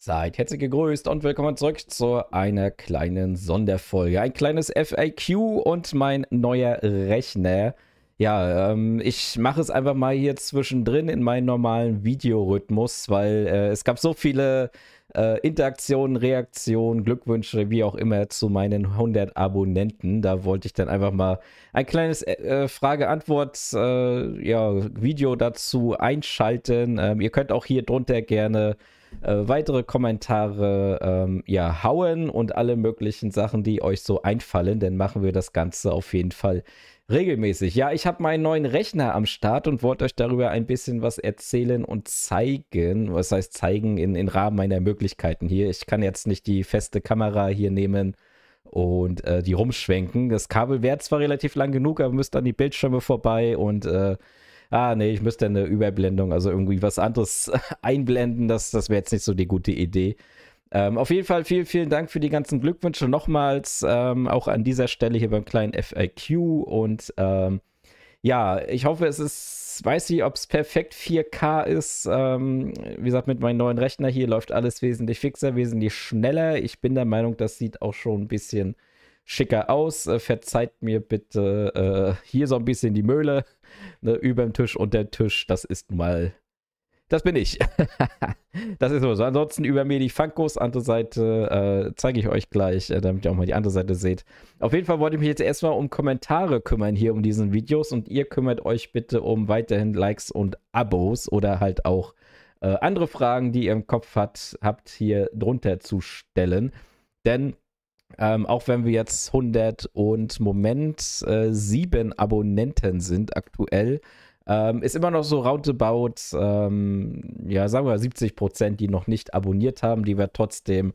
Seid herzlich gegrüßt und willkommen zurück zu einer kleinen Sonderfolge. Ein kleines FAQ und mein neuer Rechner. Ja, ähm, ich mache es einfach mal hier zwischendrin in meinen normalen Videorhythmus, weil äh, es gab so viele äh, Interaktionen, Reaktionen, Glückwünsche, wie auch immer zu meinen 100 Abonnenten. Da wollte ich dann einfach mal ein kleines äh, äh Frage-Antwort-Video äh, ja, dazu einschalten. Ähm, ihr könnt auch hier drunter gerne äh, weitere Kommentare ähm, ja, hauen und alle möglichen Sachen, die euch so einfallen, dann machen wir das Ganze auf jeden Fall regelmäßig. Ja, ich habe meinen neuen Rechner am Start und wollte euch darüber ein bisschen was erzählen und zeigen. Was heißt zeigen in, in Rahmen meiner Möglichkeiten hier? Ich kann jetzt nicht die feste Kamera hier nehmen und äh, die rumschwenken. Das Kabel wäre zwar relativ lang genug, aber müsst an die Bildschirme vorbei und äh, ah nee, ich müsste eine Überblendung, also irgendwie was anderes einblenden, das, das wäre jetzt nicht so die gute Idee. Ähm, auf jeden Fall vielen, vielen Dank für die ganzen Glückwünsche nochmals, ähm, auch an dieser Stelle hier beim kleinen FAQ und ähm, ja, ich hoffe, es ist, weiß nicht, ob es perfekt 4K ist. Ähm, wie gesagt, mit meinem neuen Rechner hier läuft alles wesentlich fixer, wesentlich schneller. Ich bin der Meinung, das sieht auch schon ein bisschen schicker aus. Äh, verzeiht mir bitte äh, hier so ein bisschen die Möhle ne, über dem Tisch und der Tisch, das ist mal, das bin ich. das ist so. Ansonsten über mir die Funkos, andere Seite äh, zeige ich euch gleich, äh, damit ihr auch mal die andere Seite seht. Auf jeden Fall wollte ich mich jetzt erstmal um Kommentare kümmern hier um diesen Videos und ihr kümmert euch bitte um weiterhin Likes und Abos oder halt auch äh, andere Fragen, die ihr im Kopf hat, habt, hier drunter zu stellen. Denn ähm, auch wenn wir jetzt 100 und Moment äh, 7 Abonnenten sind aktuell, ähm, ist immer noch so roundabout, ähm, ja, sagen wir 70 Prozent, die noch nicht abonniert haben, die wir trotzdem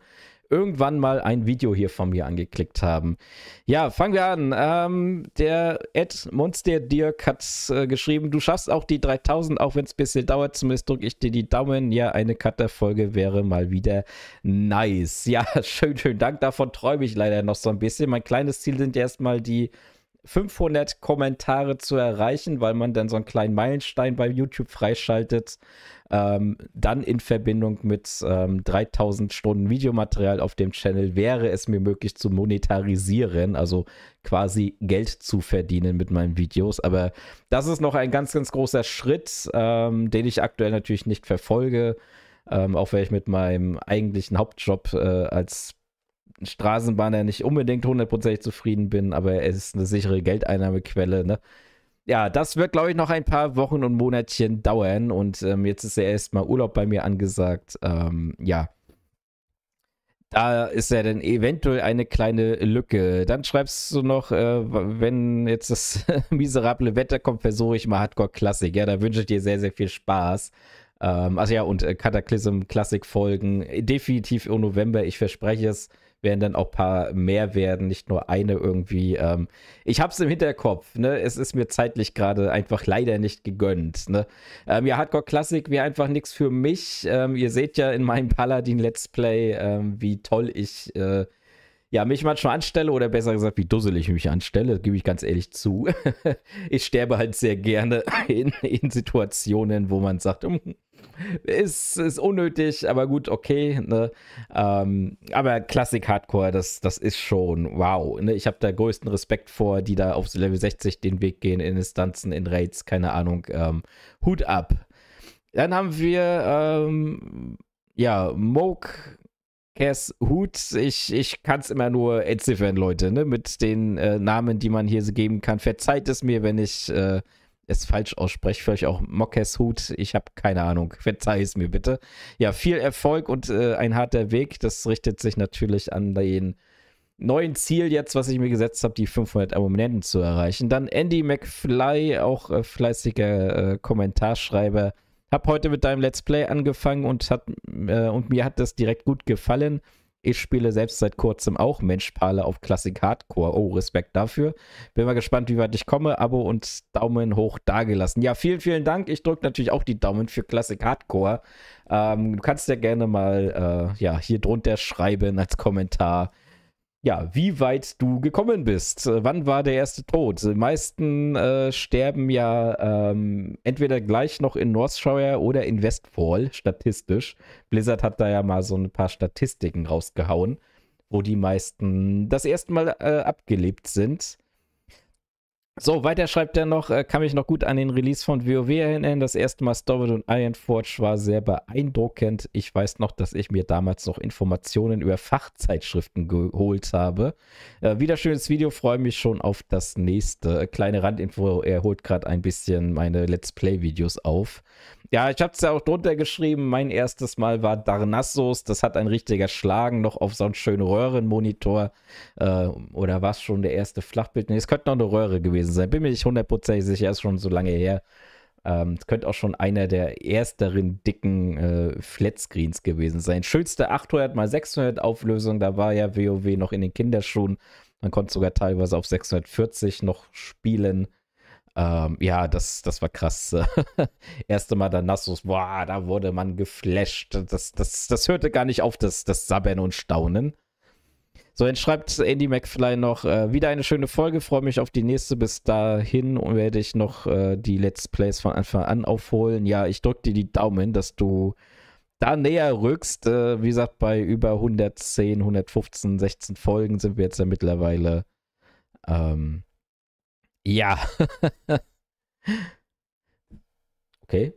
irgendwann mal ein Video hier von mir angeklickt haben. Ja, fangen wir an. Ähm, der Ed Monster Dirk hat äh, geschrieben, du schaffst auch die 3000, auch wenn es ein bisschen dauert. Zumindest drücke ich dir die Daumen. Ja, eine Cutter-Folge wäre mal wieder nice. Ja, schön, schön Dank. Davon träume ich leider noch so ein bisschen. Mein kleines Ziel sind erstmal die 500 Kommentare zu erreichen, weil man dann so einen kleinen Meilenstein bei YouTube freischaltet. Ähm, dann in Verbindung mit ähm, 3000 Stunden Videomaterial auf dem Channel wäre es mir möglich zu monetarisieren, also quasi Geld zu verdienen mit meinen Videos. Aber das ist noch ein ganz, ganz großer Schritt, ähm, den ich aktuell natürlich nicht verfolge. Ähm, auch wenn ich mit meinem eigentlichen Hauptjob äh, als Straßenbahner nicht unbedingt hundertprozentig zufrieden bin, aber er ist eine sichere Geldeinnahmequelle. Ne? Ja, das wird, glaube ich, noch ein paar Wochen und Monatchen dauern. Und ähm, jetzt ist ja erstmal Urlaub bei mir angesagt. Ähm, ja. Da ist ja dann eventuell eine kleine Lücke. Dann schreibst du noch, äh, wenn jetzt das miserable Wetter kommt, versuche ich mal Hardcore Classic. Ja, da wünsche ich dir sehr, sehr viel Spaß. Ähm, also ja, und äh, Cataclysm Classic Folgen definitiv im November. Ich verspreche es werden dann auch ein paar mehr werden, nicht nur eine irgendwie. Ähm, ich es im Hinterkopf, ne? Es ist mir zeitlich gerade einfach leider nicht gegönnt, ne? Ähm, ja, Hardcore Classic wäre einfach nichts für mich. Ähm, ihr seht ja in meinem Paladin Let's Play, ähm, wie toll ich äh, ja, mich manchmal anstelle oder besser gesagt, wie dusselig ich mich anstelle, gebe ich ganz ehrlich zu. ich sterbe halt sehr gerne in, in Situationen, wo man sagt, ist, hm, ist unnötig, aber gut, okay. Ne? Ähm, aber Klassik Hardcore, das, das ist schon wow. Ne? Ich habe da größten Respekt vor, die da auf Level 60 den Weg gehen, in Instanzen, in Raids, keine Ahnung. Ähm, Hut ab. Dann haben wir ähm, ja, Moke Cass Hut. Ich, ich kann es immer nur entziffern, Leute, ne? mit den äh, Namen, die man hier geben kann. Verzeiht es mir, wenn ich äh, es falsch ausspreche. Vielleicht auch Mockes Hut. Ich habe keine Ahnung. Verzeih es mir bitte. Ja, viel Erfolg und äh, ein harter Weg. Das richtet sich natürlich an den neuen Ziel jetzt, was ich mir gesetzt habe, die 500 Abonnenten zu erreichen. Dann Andy McFly, auch äh, fleißiger äh, Kommentarschreiber habe heute mit deinem Let's Play angefangen und, hat, äh, und mir hat das direkt gut gefallen. Ich spiele selbst seit kurzem auch Menschpale auf Classic Hardcore. Oh, Respekt dafür. Bin mal gespannt, wie weit ich komme. Abo und Daumen hoch dagelassen. Ja, vielen, vielen Dank. Ich drücke natürlich auch die Daumen für Classic Hardcore. Ähm, du kannst ja gerne mal äh, ja, hier drunter schreiben als Kommentar, ja, wie weit du gekommen bist. Äh, wann war der erste Tod? Die meisten äh, sterben ja ähm, entweder gleich noch in Northshire oder in Westfall, statistisch. Blizzard hat da ja mal so ein paar Statistiken rausgehauen, wo die meisten das erste Mal äh, abgelebt sind. So, weiter schreibt er noch, äh, kann mich noch gut an den Release von WoW erinnern. Das erste Mal Stormwood und Ironforge war sehr beeindruckend. Ich weiß noch, dass ich mir damals noch Informationen über Fachzeitschriften geholt habe. Äh, wieder schönes Video, freue mich schon auf das nächste. Äh, kleine Randinfo, er holt gerade ein bisschen meine Let's Play-Videos auf. Ja, ich habe es ja auch drunter geschrieben. Mein erstes Mal war Darnassos. Das hat ein richtiger Schlagen noch auf so einen schönen Röhrenmonitor. Äh, oder war es schon der erste Flachbild? Nee, es könnte noch eine Röhre gewesen sein. Bin mir nicht hundertprozentig sicher, ist schon so lange her. Ähm, es könnte auch schon einer der ersteren dicken äh, Flatscreens gewesen sein. Schönste 800 mal 600 Auflösung, da war ja WoW noch in den Kinderschuhen. Man konnte sogar teilweise auf 640 noch spielen. Ähm, ja, das, das war krass. Erste Mal Nassus, boah, da wurde man geflasht. Das, das, das hörte gar nicht auf, das, das Sabbern und Staunen. So, dann schreibt Andy McFly noch, äh, wieder eine schöne Folge, freue mich auf die nächste. Bis dahin werde ich noch äh, die Let's Plays von Anfang an aufholen. Ja, ich drücke dir die Daumen, dass du da näher rückst. Äh, wie gesagt, bei über 110, 115, 16 Folgen sind wir jetzt ja mittlerweile. Ähm, ja. okay.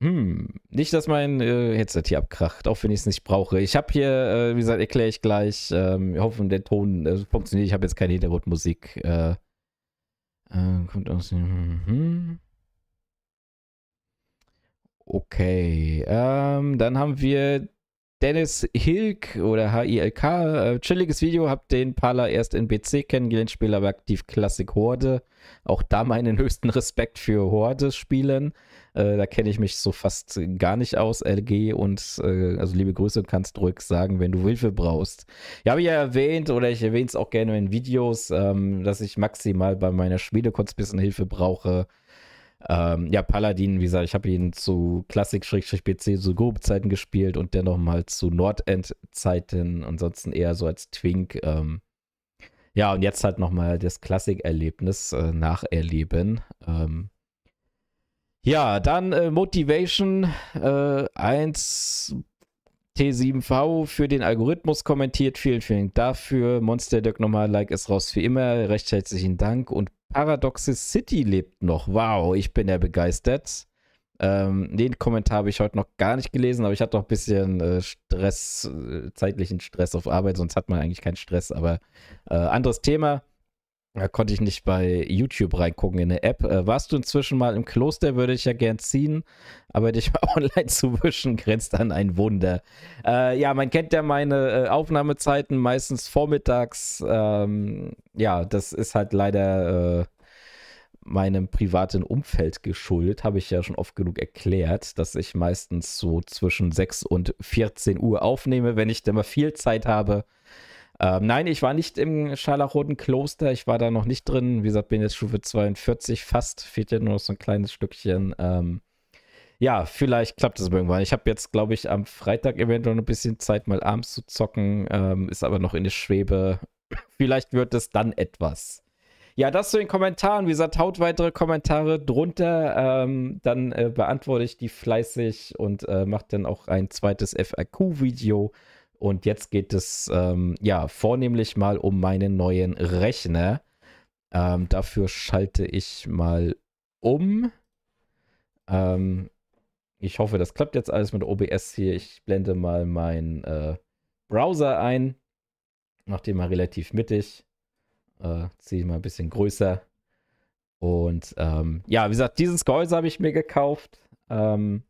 Hm. Nicht, dass mein äh, Headset hier abkracht, auch wenn ich es nicht brauche. Ich habe hier, äh, wie gesagt, erkläre ich gleich. Ähm, ich hoffe, der Ton äh, funktioniert. Ich habe jetzt keine Hintergrundmusik. Äh, äh, kommt aus dem. Mhm. Okay. Ähm, dann haben wir Dennis Hilk oder h i HILK. Äh, chilliges Video, hab den Pala erst in BC kennengelernt, spiele aber aktiv Klassik Horde. Auch da meinen höchsten Respekt für Horde-Spielen. Äh, da kenne ich mich so fast gar nicht aus, LG. Und äh, also liebe Grüße, kannst ruhig sagen, wenn du Hilfe brauchst. Ja, habe ja erwähnt oder ich erwähne es auch gerne in Videos, ähm, dass ich maximal bei meiner Schmiede kurz ein bisschen Hilfe brauche ähm, ja, Paladin, wie gesagt, ich habe ihn zu klassik pc zu Go-Zeiten gespielt und dennoch mal zu Nordend-Zeiten, ansonsten eher so als Twink. Ähm, ja, und jetzt halt nochmal das Klassik-Erlebnis äh, nacherleben. Ähm, ja, dann äh, Motivation äh, 1. T7V für den Algorithmus kommentiert. Vielen, vielen Dank dafür. Monster Dirk nochmal, Like ist raus wie immer. Recht herzlichen Dank. Und Paradoxes City lebt noch. Wow, ich bin ja begeistert. Ähm, den Kommentar habe ich heute noch gar nicht gelesen, aber ich hatte noch ein bisschen äh, Stress, äh, zeitlichen Stress auf Arbeit, sonst hat man eigentlich keinen Stress, aber äh, anderes Thema. Da konnte ich nicht bei YouTube reingucken in der App. Äh, warst du inzwischen mal im Kloster, würde ich ja gern ziehen, aber dich mal online zu wischen, grenzt an ein Wunder. Äh, ja, man kennt ja meine äh, Aufnahmezeiten, meistens vormittags. Ähm, ja, das ist halt leider äh, meinem privaten Umfeld geschuldet, habe ich ja schon oft genug erklärt, dass ich meistens so zwischen 6 und 14 Uhr aufnehme, wenn ich da mal viel Zeit habe ähm, nein, ich war nicht im Scharlachroten Kloster, ich war da noch nicht drin. Wie gesagt, bin jetzt Stufe 42 fast, fehlt ja nur noch so ein kleines Stückchen. Ähm, ja, vielleicht klappt es irgendwann. Ich habe jetzt, glaube ich, am Freitag eventuell noch ein bisschen Zeit, mal abends zu zocken, ähm, ist aber noch in der Schwebe. vielleicht wird es dann etwas. Ja, das zu den Kommentaren. Wie gesagt, haut weitere Kommentare drunter. Ähm, dann äh, beantworte ich die fleißig und äh, mache dann auch ein zweites FAQ-Video. Und jetzt geht es ähm, ja vornehmlich mal um meinen neuen Rechner. Ähm, dafür schalte ich mal um. Ähm, ich hoffe, das klappt jetzt alles mit OBS hier. Ich blende mal meinen äh, Browser ein. Mach den mal relativ mittig. Äh, Ziehe ich mal ein bisschen größer. Und ähm, ja, wie gesagt, dieses Gehäuse habe ich mir gekauft. Ähm,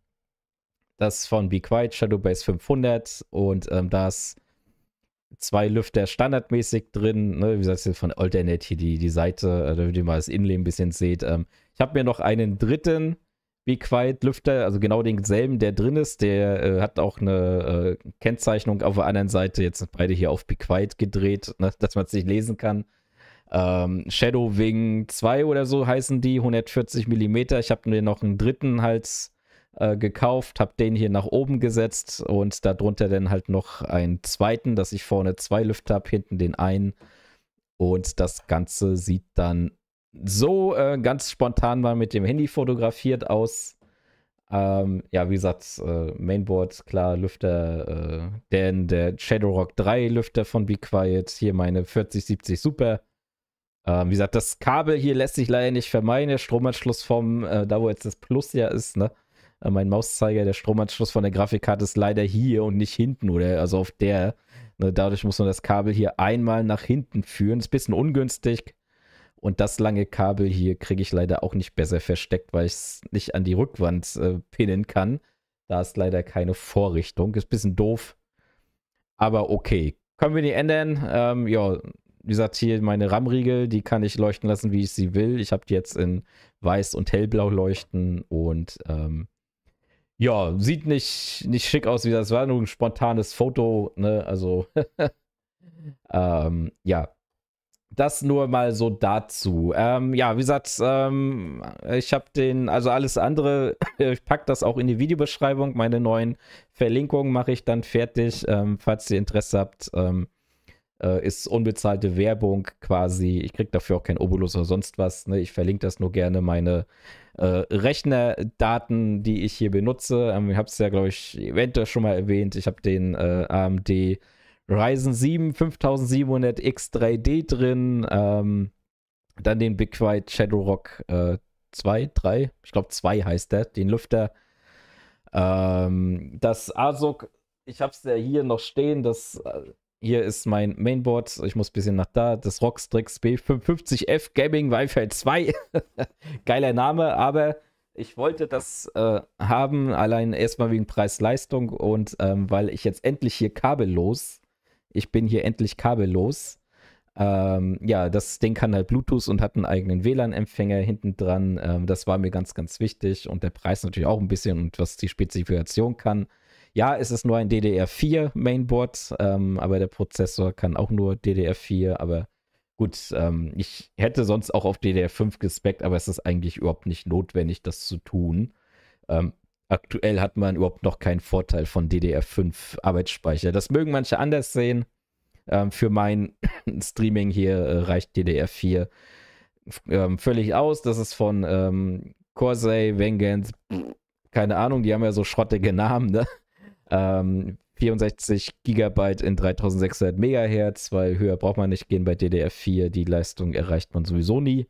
das von Be Quiet Shadow Base 500 und ähm, da ist zwei Lüfter standardmäßig drin. Ne? Wie gesagt, von Alternate hier die, die Seite, äh, damit ihr mal das Innenleben ein bisschen seht. Ähm, ich habe mir noch einen dritten Be Quiet Lüfter, also genau denselben, der drin ist. Der äh, hat auch eine äh, Kennzeichnung auf der anderen Seite. Jetzt sind beide hier auf Be Quiet gedreht, ne? dass man es nicht lesen kann. Ähm, Shadow Wing 2 oder so heißen die, 140 mm. Ich habe mir noch einen dritten Hals äh, gekauft, habe den hier nach oben gesetzt und darunter dann halt noch einen zweiten, dass ich vorne zwei Lüfter habe, hinten den einen. Und das Ganze sieht dann so äh, ganz spontan mal mit dem Handy fotografiert aus. Ähm, ja, wie gesagt, äh, Mainboard, klar, Lüfter, äh, denn der Shadow Rock 3 Lüfter von Be Quiet, hier meine 4070 Super. Ähm, wie gesagt, das Kabel hier lässt sich leider nicht vermeiden, der Stromanschluss vom, äh, da wo jetzt das Plus ja ist, ne? Äh, mein Mauszeiger, der Stromanschluss von der Grafikkarte ist leider hier und nicht hinten oder also auf der. Ne, dadurch muss man das Kabel hier einmal nach hinten führen. Ist ein bisschen ungünstig. Und das lange Kabel hier kriege ich leider auch nicht besser versteckt, weil ich es nicht an die Rückwand äh, pinnen kann. Da ist leider keine Vorrichtung. Ist ein bisschen doof. Aber okay. Können wir die ändern? Ähm, ja, wie gesagt, hier meine RAM-Riegel, die kann ich leuchten lassen, wie ich sie will. Ich habe die jetzt in weiß und hellblau leuchten und ähm, ja, sieht nicht, nicht schick aus, wie das war, nur ein spontanes Foto, ne? Also, ähm, ja. Das nur mal so dazu. Ähm, ja, wie gesagt, ähm, ich habe den, also alles andere, ich packe das auch in die Videobeschreibung. Meine neuen Verlinkungen mache ich dann fertig. Ähm, falls ihr Interesse habt, ähm, äh, ist unbezahlte Werbung quasi. Ich kriege dafür auch kein Obolus oder sonst was. Ne? Ich verlinke das nur gerne, meine äh, Rechnerdaten, die ich hier benutze. Ähm, ich habe es ja, glaube ich, eventuell schon mal erwähnt. Ich habe den äh, AMD Ryzen 7 5700 X3D drin. Ähm, dann den Big White Rock 2, äh, 3, ich glaube 2 heißt der, den Lüfter. Ähm, das ASUC, ich habe es ja hier noch stehen, das äh, hier ist mein Mainboard. Ich muss ein bisschen nach da. Das Rockstrix B550F Gaming Wi-Fi 2. Geiler Name, aber ich wollte das äh, haben, allein erstmal wegen Preis-Leistung und ähm, weil ich jetzt endlich hier kabellos, ich bin hier endlich kabellos. Ähm, ja, das Ding kann halt Bluetooth und hat einen eigenen WLAN-Empfänger hinten dran. Ähm, das war mir ganz, ganz wichtig und der Preis natürlich auch ein bisschen und was die Spezifikation kann. Ja, es ist nur ein DDR4 Mainboard, ähm, aber der Prozessor kann auch nur DDR4. Aber gut, ähm, ich hätte sonst auch auf DDR5 gespeckt, aber es ist eigentlich überhaupt nicht notwendig, das zu tun. Ähm, aktuell hat man überhaupt noch keinen Vorteil von DDR5 Arbeitsspeicher. Das mögen manche anders sehen. Ähm, für mein Streaming hier äh, reicht DDR4 ähm, völlig aus. Das ist von ähm, Corsair, Vengeance, keine Ahnung, die haben ja so schrottige Namen, ne? Ähm, 64 Gigabyte in 3600 Megahertz, weil höher braucht man nicht gehen bei DDR4. Die Leistung erreicht man sowieso nie.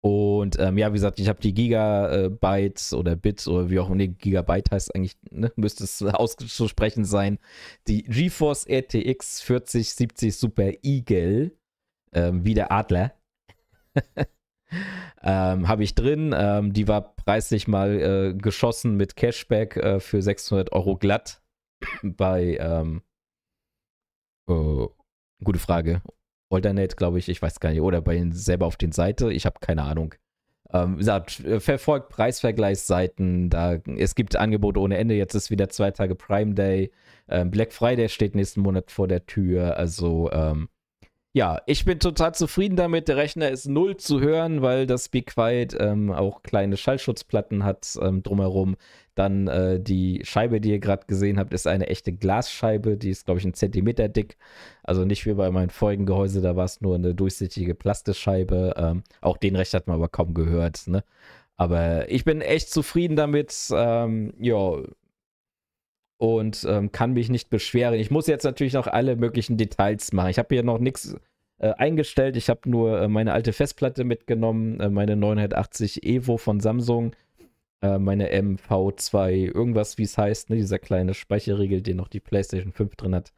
Und ähm, ja, wie gesagt, ich habe die Gigabytes oder Bits oder wie auch immer, nee, Gigabyte heißt eigentlich, ne, müsste es auszusprechen sein, die GeForce RTX 4070 Super Eagle, ähm, wie der Adler. ähm, habe ich drin. Ähm, die war preislich mal äh, geschossen mit Cashback äh, für 600 Euro glatt bei, ähm, oh, gute Frage, Alternate, glaube ich, ich weiß gar nicht, oder bei ihnen selber auf den Seite, ich habe keine Ahnung. Ähm, sagt, verfolgt Preisvergleichsseiten, da, es gibt Angebote ohne Ende, jetzt ist wieder zwei Tage Prime Day, ähm, Black Friday steht nächsten Monat vor der Tür, also ähm, ja, ich bin total zufrieden damit. Der Rechner ist null zu hören, weil das Be Quiet ähm, auch kleine Schallschutzplatten hat ähm, drumherum. Dann äh, die Scheibe, die ihr gerade gesehen habt, ist eine echte Glasscheibe. Die ist, glaube ich, ein Zentimeter dick. Also nicht wie bei meinem vorigen Gehäuse, da war es nur eine durchsichtige Plastikscheibe. Ähm, auch den Rechner hat man aber kaum gehört. Ne? Aber ich bin echt zufrieden damit. Ähm, ja, und ähm, kann mich nicht beschweren. Ich muss jetzt natürlich noch alle möglichen Details machen. Ich habe hier noch nichts äh, eingestellt. Ich habe nur äh, meine alte Festplatte mitgenommen, äh, meine 980 Evo von Samsung, äh, meine MV2, irgendwas wie es heißt, ne? dieser kleine Speicherriegel, den noch die PlayStation 5 drin hat,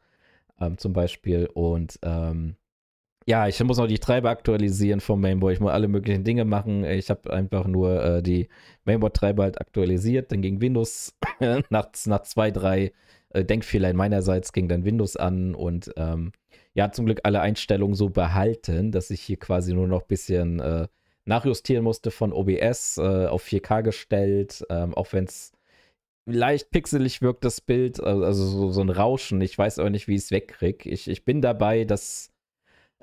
ähm, zum Beispiel. Und ähm, ja, ich muss noch die Treiber aktualisieren vom Mainboard. Ich muss alle möglichen Dinge machen. Ich habe einfach nur äh, die Mainboard-Treiber halt aktualisiert. Dann ging Windows nach, nach zwei, drei äh, Denkfehlern meinerseits ging dann Windows an und ähm, ja, zum Glück alle Einstellungen so behalten, dass ich hier quasi nur noch ein bisschen äh, nachjustieren musste von OBS äh, auf 4K gestellt, ähm, auch wenn es leicht pixelig wirkt, das Bild, äh, also so, so ein Rauschen. Ich weiß aber nicht, wie ich es wegkriege. ich bin dabei, dass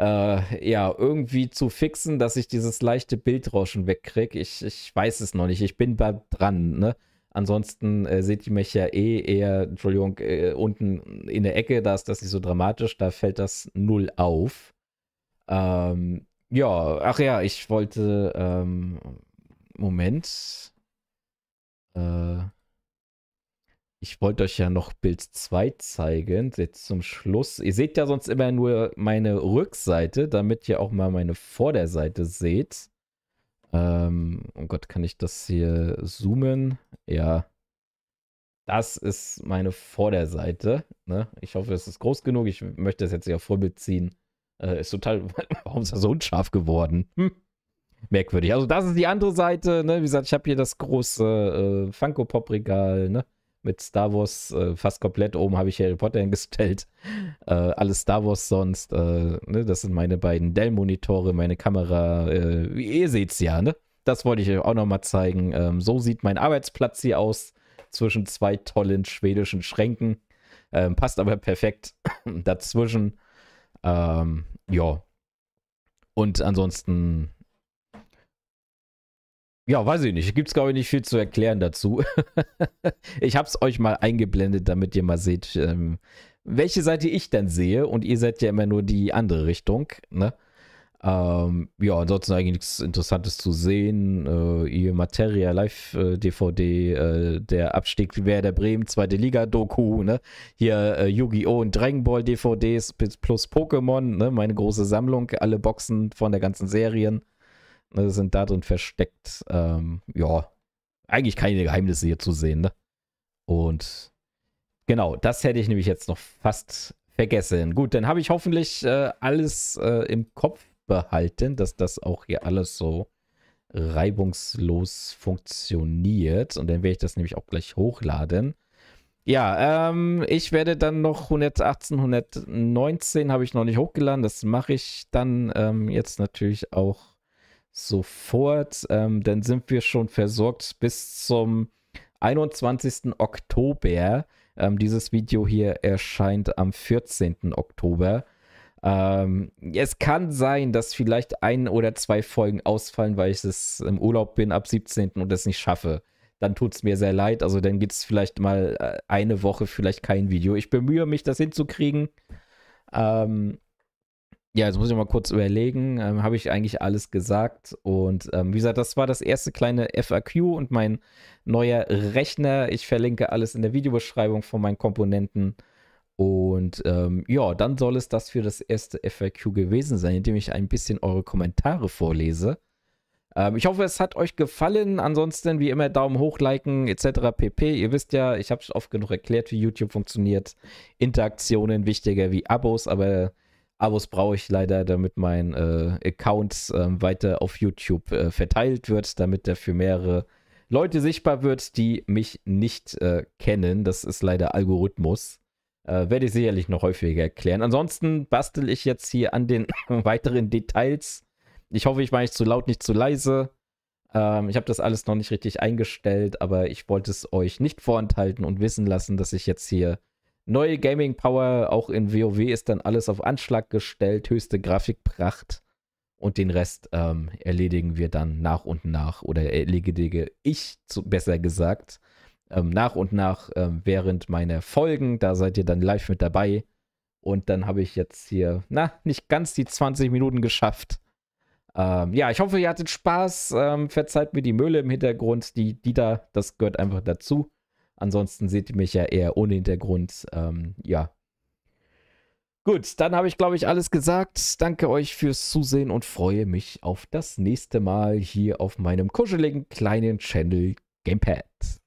äh, ja, irgendwie zu fixen, dass ich dieses leichte Bildrauschen wegkriege. Ich, ich weiß es noch nicht. Ich bin bald dran, ne? Ansonsten äh, seht ihr mich ja eh eher, Entschuldigung, äh, unten in der Ecke, da ist das nicht so dramatisch, da fällt das null auf. Ähm, ja, ach ja, ich wollte, ähm, Moment. Äh, ich wollte euch ja noch Bild 2 zeigen, jetzt zum Schluss. Ihr seht ja sonst immer nur meine Rückseite, damit ihr auch mal meine Vorderseite seht. Ähm, oh Gott, kann ich das hier zoomen? Ja. Das ist meine Vorderseite. Ne? Ich hoffe, es ist groß genug. Ich möchte das jetzt nicht auf Vorbild ziehen. Äh, ist total. Warum ist das so unscharf geworden? Hm. Merkwürdig. Also, das ist die andere Seite. Ne? Wie gesagt, ich habe hier das große äh, Funko-Pop-Regal. Ne? mit Star Wars äh, fast komplett. Oben habe ich Harry Potter hingestellt. Äh, alles Star Wars sonst. Äh, ne? Das sind meine beiden Dell-Monitore, meine Kamera. Äh, ihr seht es ja, ne? Das wollte ich euch auch nochmal zeigen. Ähm, so sieht mein Arbeitsplatz hier aus. Zwischen zwei tollen schwedischen Schränken. Ähm, passt aber perfekt dazwischen. Ähm, ja. Und ansonsten ja, weiß ich nicht. Gibt es, glaube ich, nicht viel zu erklären dazu. ich habe es euch mal eingeblendet, damit ihr mal seht, ähm, welche Seite ich dann sehe. Und ihr seid ja immer nur die andere Richtung. Ne? Ähm, ja, ansonsten eigentlich nichts Interessantes zu sehen. Äh, ihr Materia Live äh, DVD, äh, der Abstieg Werder Bremen, zweite Liga Doku. Ne? Hier äh, Yu-Gi-Oh! und Dragon Ball DVDs plus, plus Pokémon. Ne? Meine große Sammlung, alle Boxen von der ganzen Serien. Ne, sind da drin versteckt. Ähm, ja, eigentlich keine Geheimnisse hier zu sehen. Ne? Und genau, das hätte ich nämlich jetzt noch fast vergessen. Gut, dann habe ich hoffentlich äh, alles äh, im Kopf behalten, dass das auch hier alles so reibungslos funktioniert. Und dann werde ich das nämlich auch gleich hochladen. Ja, ähm, ich werde dann noch 118, 119 habe ich noch nicht hochgeladen. Das mache ich dann ähm, jetzt natürlich auch sofort. Ähm, dann sind wir schon versorgt bis zum 21. Oktober. Ähm, dieses Video hier erscheint am 14. Oktober. Ähm, es kann sein, dass vielleicht ein oder zwei Folgen ausfallen, weil ich es im Urlaub bin ab 17. und es nicht schaffe. Dann tut es mir sehr leid. Also dann gibt es vielleicht mal äh, eine Woche vielleicht kein Video. Ich bemühe mich, das hinzukriegen. Ähm, ja, jetzt muss ich mal kurz überlegen, ähm, habe ich eigentlich alles gesagt? Und ähm, wie gesagt, das war das erste kleine FAQ und mein neuer Rechner. Ich verlinke alles in der Videobeschreibung von meinen Komponenten. Und ähm, ja, dann soll es das für das erste FAQ gewesen sein, indem ich ein bisschen eure Kommentare vorlese. Ähm, ich hoffe, es hat euch gefallen. Ansonsten, wie immer, Daumen hoch, liken etc. pp. Ihr wisst ja, ich habe es oft genug erklärt, wie YouTube funktioniert. Interaktionen wichtiger wie Abos, aber Abos brauche ich leider, damit mein äh, Account äh, weiter auf YouTube äh, verteilt wird, damit er für mehrere Leute sichtbar wird, die mich nicht äh, kennen. Das ist leider Algorithmus. Äh, werde ich sicherlich noch häufiger erklären. Ansonsten bastel ich jetzt hier an den weiteren Details. Ich hoffe, ich war nicht zu laut, nicht zu leise. Ähm, ich habe das alles noch nicht richtig eingestellt, aber ich wollte es euch nicht vorenthalten und wissen lassen, dass ich jetzt hier Neue Gaming Power, auch in WoW ist dann alles auf Anschlag gestellt, höchste Grafikpracht. Und den Rest ähm, erledigen wir dann nach und nach oder erledige ich zu, besser gesagt ähm, nach und nach ähm, während meiner Folgen. Da seid ihr dann live mit dabei. Und dann habe ich jetzt hier, na, nicht ganz die 20 Minuten geschafft. Ähm, ja, ich hoffe, ihr hattet Spaß. Ähm, verzeiht mir die Mühle im Hintergrund, die, die da, das gehört einfach dazu. Ansonsten seht ihr mich ja eher ohne Hintergrund. Ähm, ja. Gut, dann habe ich, glaube ich, alles gesagt. Danke euch fürs Zusehen und freue mich auf das nächste Mal hier auf meinem kuscheligen kleinen Channel Gamepad.